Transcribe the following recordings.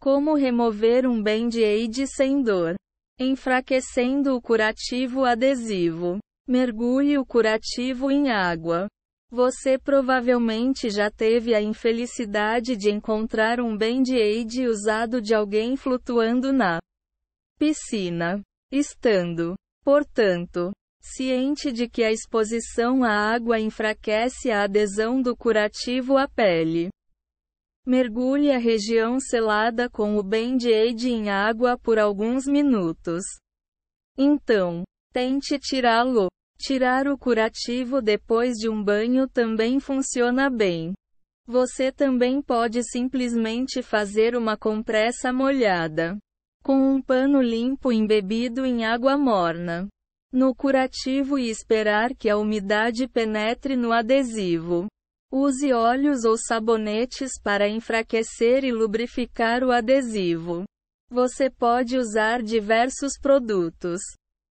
Como remover um band-aid sem dor? Enfraquecendo o curativo adesivo. Mergulhe o curativo em água. Você provavelmente já teve a infelicidade de encontrar um band-aid usado de alguém flutuando na piscina. Estando, portanto, ciente de que a exposição à água enfraquece a adesão do curativo à pele. Mergulhe a região selada com o Band-Aid em água por alguns minutos. Então, tente tirá-lo. Tirar o curativo depois de um banho também funciona bem. Você também pode simplesmente fazer uma compressa molhada com um pano limpo embebido em água morna no curativo e esperar que a umidade penetre no adesivo. Use óleos ou sabonetes para enfraquecer e lubrificar o adesivo. Você pode usar diversos produtos,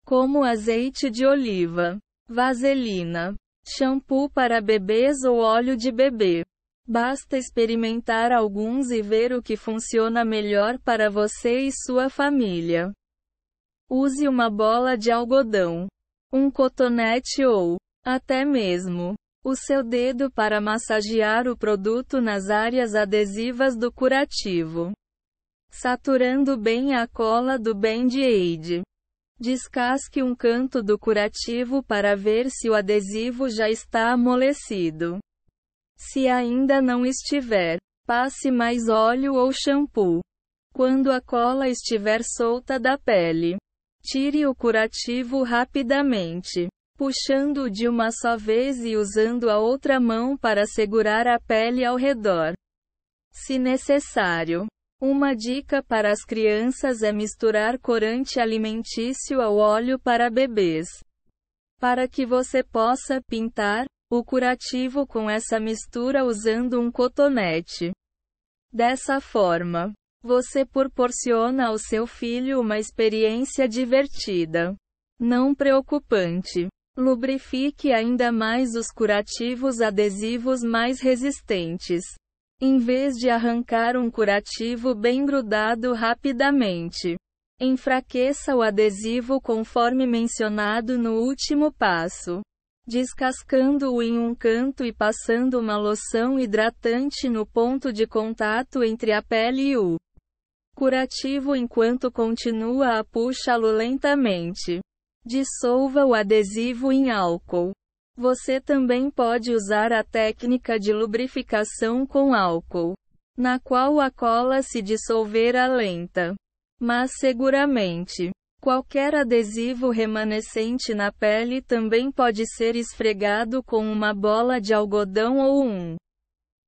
como azeite de oliva, vaselina, shampoo para bebês ou óleo de bebê. Basta experimentar alguns e ver o que funciona melhor para você e sua família. Use uma bola de algodão, um cotonete ou, até mesmo, o seu dedo para massagear o produto nas áreas adesivas do curativo, saturando bem a cola do Band-Aid. Descasque um canto do curativo para ver se o adesivo já está amolecido. Se ainda não estiver, passe mais óleo ou shampoo. Quando a cola estiver solta da pele, tire o curativo rapidamente puxando de uma só vez e usando a outra mão para segurar a pele ao redor. Se necessário. Uma dica para as crianças é misturar corante alimentício ao óleo para bebês. Para que você possa pintar o curativo com essa mistura usando um cotonete. Dessa forma, você proporciona ao seu filho uma experiência divertida, não preocupante Lubrifique ainda mais os curativos adesivos mais resistentes. Em vez de arrancar um curativo bem grudado rapidamente, enfraqueça o adesivo conforme mencionado no último passo, descascando-o em um canto e passando uma loção hidratante no ponto de contato entre a pele e o curativo enquanto continua a puxá-lo lentamente. Dissolva o adesivo em álcool. Você também pode usar a técnica de lubrificação com álcool, na qual a cola se dissolverá lenta, mas seguramente. Qualquer adesivo remanescente na pele também pode ser esfregado com uma bola de algodão ou um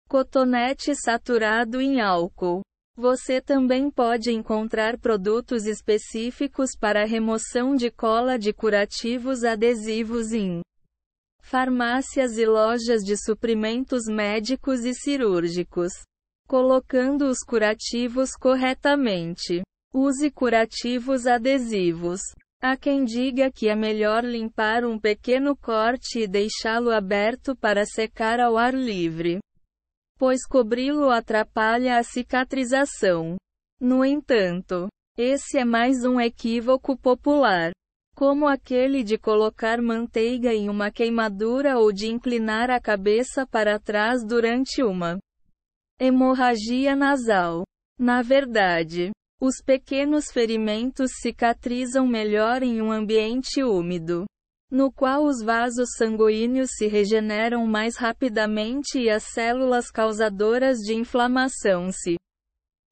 cotonete saturado em álcool. Você também pode encontrar produtos específicos para remoção de cola de curativos adesivos em farmácias e lojas de suprimentos médicos e cirúrgicos, colocando os curativos corretamente. Use curativos adesivos. Há quem diga que é melhor limpar um pequeno corte e deixá-lo aberto para secar ao ar livre pois cobri-lo atrapalha a cicatrização. No entanto, esse é mais um equívoco popular. Como aquele de colocar manteiga em uma queimadura ou de inclinar a cabeça para trás durante uma hemorragia nasal. Na verdade, os pequenos ferimentos cicatrizam melhor em um ambiente úmido no qual os vasos sanguíneos se regeneram mais rapidamente e as células causadoras de inflamação se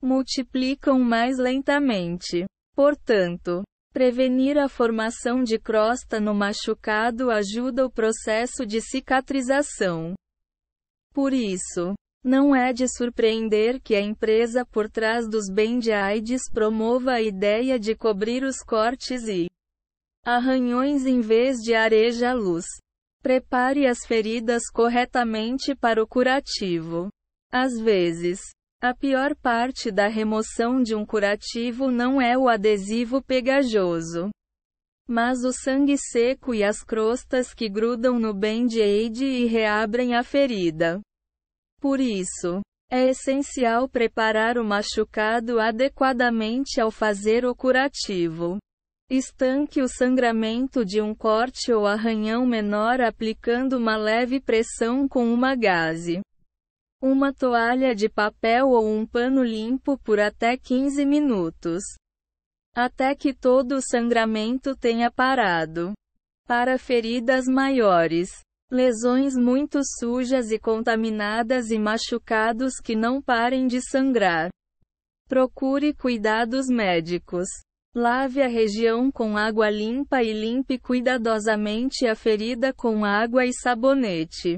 multiplicam mais lentamente. Portanto, prevenir a formação de crosta no machucado ajuda o processo de cicatrização. Por isso, não é de surpreender que a empresa por trás dos Band AIDS promova a ideia de cobrir os cortes e arranhões em vez de areja luz. Prepare as feridas corretamente para o curativo. Às vezes, a pior parte da remoção de um curativo não é o adesivo pegajoso, mas o sangue seco e as crostas que grudam no band-aid e reabrem a ferida. Por isso, é essencial preparar o machucado adequadamente ao fazer o curativo. Estanque o sangramento de um corte ou arranhão menor aplicando uma leve pressão com uma gaze. Uma toalha de papel ou um pano limpo por até 15 minutos. Até que todo o sangramento tenha parado. Para feridas maiores, lesões muito sujas e contaminadas e machucados que não parem de sangrar. Procure cuidados médicos. Lave a região com água limpa e limpe cuidadosamente a ferida com água e sabonete.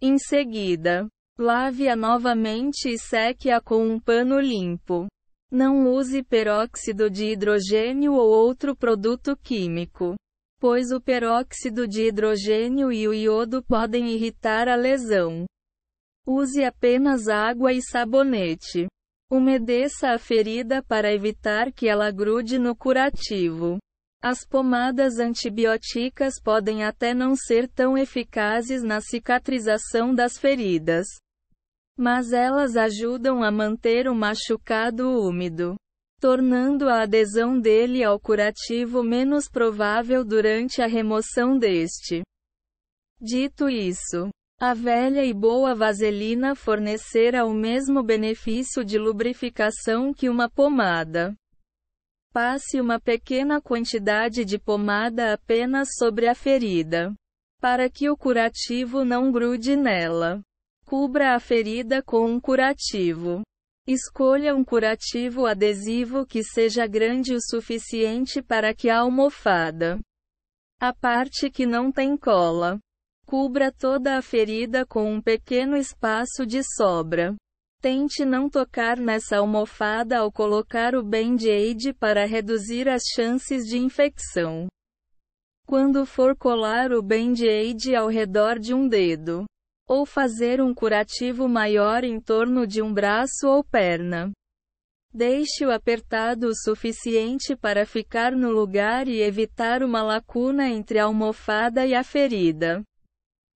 Em seguida, lave-a novamente e seque-a com um pano limpo. Não use peróxido de hidrogênio ou outro produto químico, pois o peróxido de hidrogênio e o iodo podem irritar a lesão. Use apenas água e sabonete. Umedeça a ferida para evitar que ela grude no curativo. As pomadas antibióticas podem até não ser tão eficazes na cicatrização das feridas, mas elas ajudam a manter o machucado úmido, tornando a adesão dele ao curativo menos provável durante a remoção deste. Dito isso, a velha e boa vaselina fornecerá o mesmo benefício de lubrificação que uma pomada. Passe uma pequena quantidade de pomada apenas sobre a ferida, para que o curativo não grude nela. Cubra a ferida com um curativo. Escolha um curativo adesivo que seja grande o suficiente para que a almofada, a parte que não tem cola, Cubra toda a ferida com um pequeno espaço de sobra. Tente não tocar nessa almofada ao colocar o band-aid para reduzir as chances de infecção. Quando for colar o band-aid ao redor de um dedo, ou fazer um curativo maior em torno de um braço ou perna, deixe-o apertado o suficiente para ficar no lugar e evitar uma lacuna entre a almofada e a ferida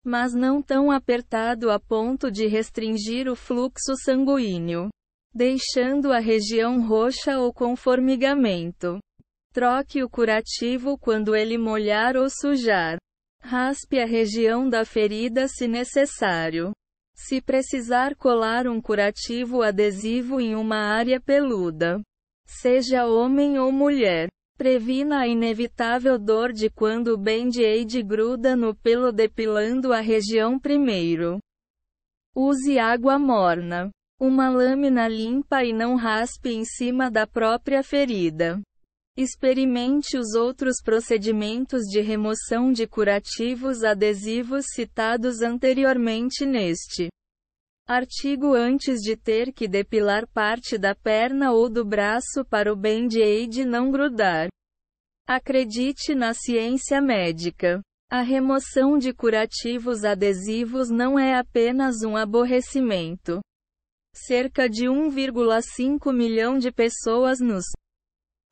mas não tão apertado a ponto de restringir o fluxo sanguíneo, deixando a região roxa ou com formigamento. Troque o curativo quando ele molhar ou sujar. Raspe a região da ferida se necessário. Se precisar colar um curativo adesivo em uma área peluda, seja homem ou mulher, Previna a inevitável dor de quando o band-aid gruda no pelo depilando a região primeiro. Use água morna. Uma lâmina limpa e não raspe em cima da própria ferida. Experimente os outros procedimentos de remoção de curativos adesivos citados anteriormente neste. Artigo antes de ter que depilar parte da perna ou do braço para o band-aid não grudar. Acredite na ciência médica. A remoção de curativos adesivos não é apenas um aborrecimento. Cerca de 1,5 milhão de pessoas nos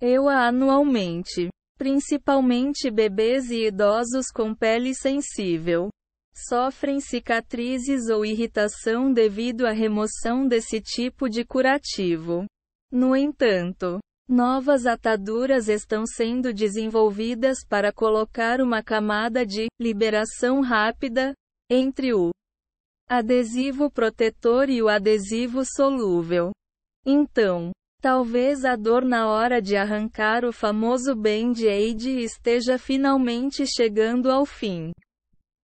EUA anualmente, principalmente bebês e idosos com pele sensível sofrem cicatrizes ou irritação devido à remoção desse tipo de curativo. No entanto, novas ataduras estão sendo desenvolvidas para colocar uma camada de liberação rápida entre o adesivo protetor e o adesivo solúvel. Então, talvez a dor na hora de arrancar o famoso band-aid esteja finalmente chegando ao fim.